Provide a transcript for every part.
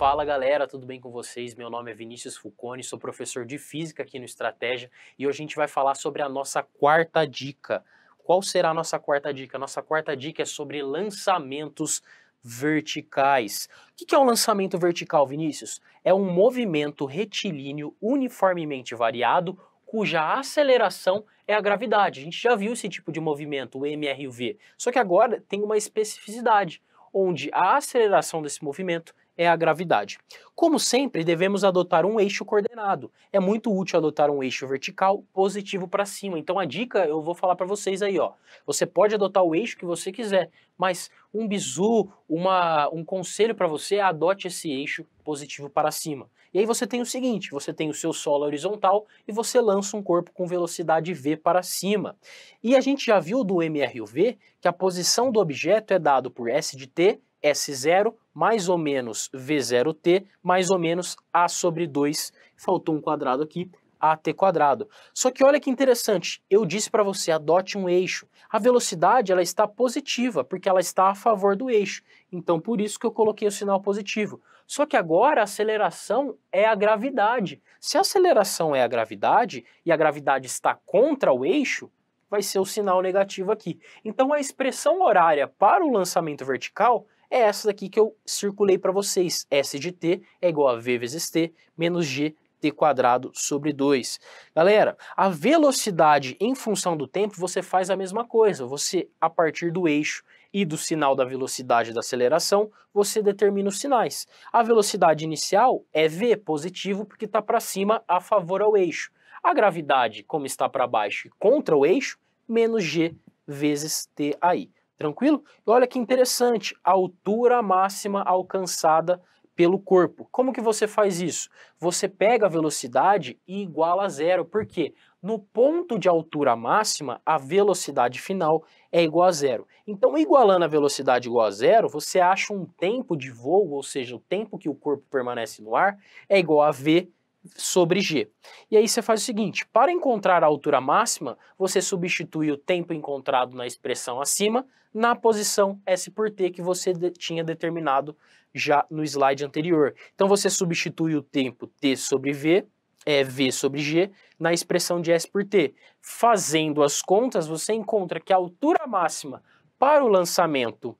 Fala galera, tudo bem com vocês? Meu nome é Vinícius Fulcone sou professor de física aqui no Estratégia e hoje a gente vai falar sobre a nossa quarta dica. Qual será a nossa quarta dica? Nossa quarta dica é sobre lançamentos verticais. O que é um lançamento vertical, Vinícius? É um movimento retilíneo uniformemente variado cuja aceleração é a gravidade. A gente já viu esse tipo de movimento, o MRV. Só que agora tem uma especificidade, onde a aceleração desse movimento é a gravidade. Como sempre, devemos adotar um eixo coordenado. É muito útil adotar um eixo vertical positivo para cima. Então a dica eu vou falar para vocês aí, ó. Você pode adotar o eixo que você quiser, mas um bizu, uma, um conselho para você, é adote esse eixo positivo para cima. E aí você tem o seguinte, você tem o seu solo horizontal e você lança um corpo com velocidade v para cima. E a gente já viu do MRUV que a posição do objeto é dado por S de t, S0 mais ou menos V0t mais ou menos A sobre 2, faltou um quadrado aqui, AT quadrado. Só que olha que interessante, eu disse para você, adote um eixo. A velocidade ela está positiva, porque ela está a favor do eixo. Então por isso que eu coloquei o sinal positivo. Só que agora a aceleração é a gravidade. Se a aceleração é a gravidade e a gravidade está contra o eixo, vai ser o sinal negativo aqui. Então a expressão horária para o lançamento vertical é essa daqui que eu circulei para vocês. S de t é igual a v vezes t menos g t quadrado sobre 2. Galera, a velocidade em função do tempo, você faz a mesma coisa. Você, a partir do eixo e do sinal da velocidade da aceleração, você determina os sinais. A velocidade inicial é v, positivo, porque está para cima a favor ao eixo. A gravidade, como está para baixo e contra o eixo, menos g vezes t aí. Tranquilo? E olha que interessante, a altura máxima alcançada pelo corpo. Como que você faz isso? Você pega a velocidade e iguala a zero, porque no ponto de altura máxima, a velocidade final é igual a zero. Então, igualando a velocidade igual a zero, você acha um tempo de voo, ou seja, o tempo que o corpo permanece no ar, é igual a V sobre g. E aí você faz o seguinte, para encontrar a altura máxima, você substitui o tempo encontrado na expressão acima na posição S por T que você de, tinha determinado já no slide anterior. Então você substitui o tempo T sobre V, é V sobre G, na expressão de S por T. Fazendo as contas, você encontra que a altura máxima para o lançamento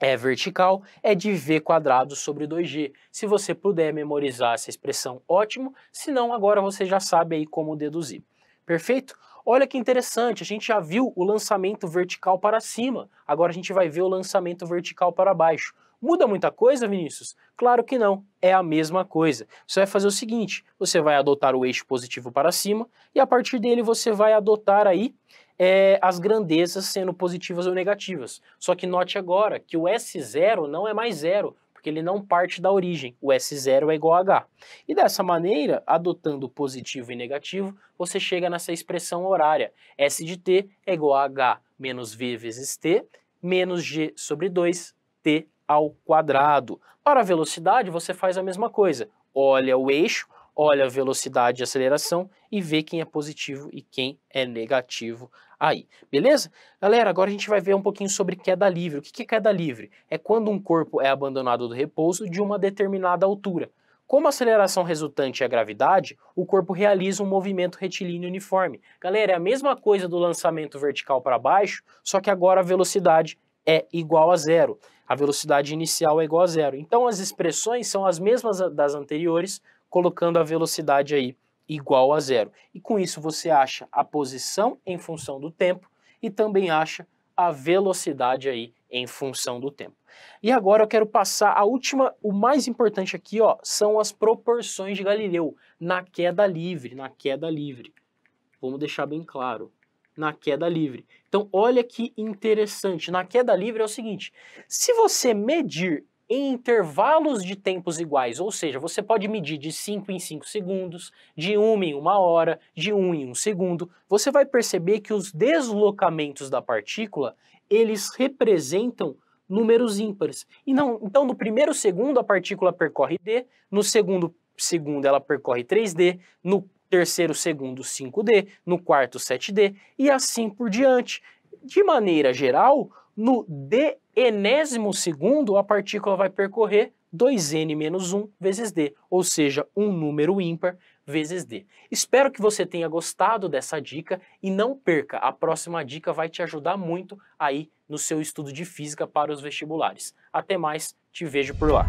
é vertical, é de V quadrado sobre 2G. Se você puder memorizar essa expressão, ótimo, se não, agora você já sabe aí como deduzir. Perfeito? Olha que interessante, a gente já viu o lançamento vertical para cima, agora a gente vai ver o lançamento vertical para baixo. Muda muita coisa, Vinícius? Claro que não, é a mesma coisa. Você vai fazer o seguinte, você vai adotar o eixo positivo para cima e a partir dele você vai adotar aí é, as grandezas sendo positivas ou negativas. Só que note agora que o S0 não é mais zero, porque ele não parte da origem. O S0 é igual a H. E dessa maneira, adotando positivo e negativo, você chega nessa expressão horária. S de T é igual a H menos V vezes T, menos G sobre 2, T ao quadrado. Para a velocidade, você faz a mesma coisa. Olha o eixo, olha a velocidade e aceleração e vê quem é positivo e quem é negativo aí. Beleza? Galera, agora a gente vai ver um pouquinho sobre queda livre. O que é queda livre? É quando um corpo é abandonado do repouso de uma determinada altura. Como a aceleração resultante é a gravidade, o corpo realiza um movimento retilíneo uniforme. Galera, é a mesma coisa do lançamento vertical para baixo, só que agora a velocidade é igual a zero. A velocidade inicial é igual a zero. Então as expressões são as mesmas das anteriores, colocando a velocidade aí igual a zero. E com isso você acha a posição em função do tempo e também acha a velocidade aí em função do tempo. E agora eu quero passar a última, o mais importante aqui, ó, são as proporções de Galileu na queda livre, na queda livre. Vamos deixar bem claro na queda livre. Então, olha que interessante. Na queda livre é o seguinte: se você medir em intervalos de tempos iguais, ou seja, você pode medir de 5 em 5 segundos, de 1 um em 1 hora, de 1 um em 1 um segundo, você vai perceber que os deslocamentos da partícula, eles representam números ímpares. E não, então, no primeiro segundo, a partícula percorre D, no segundo segundo ela percorre 3D, no terceiro, segundo, 5D, no quarto, 7D e assim por diante. De maneira geral, no d enésimo segundo, a partícula vai percorrer 2n menos 1 vezes d, ou seja, um número ímpar vezes d. Espero que você tenha gostado dessa dica e não perca, a próxima dica vai te ajudar muito aí no seu estudo de física para os vestibulares. Até mais, te vejo por lá.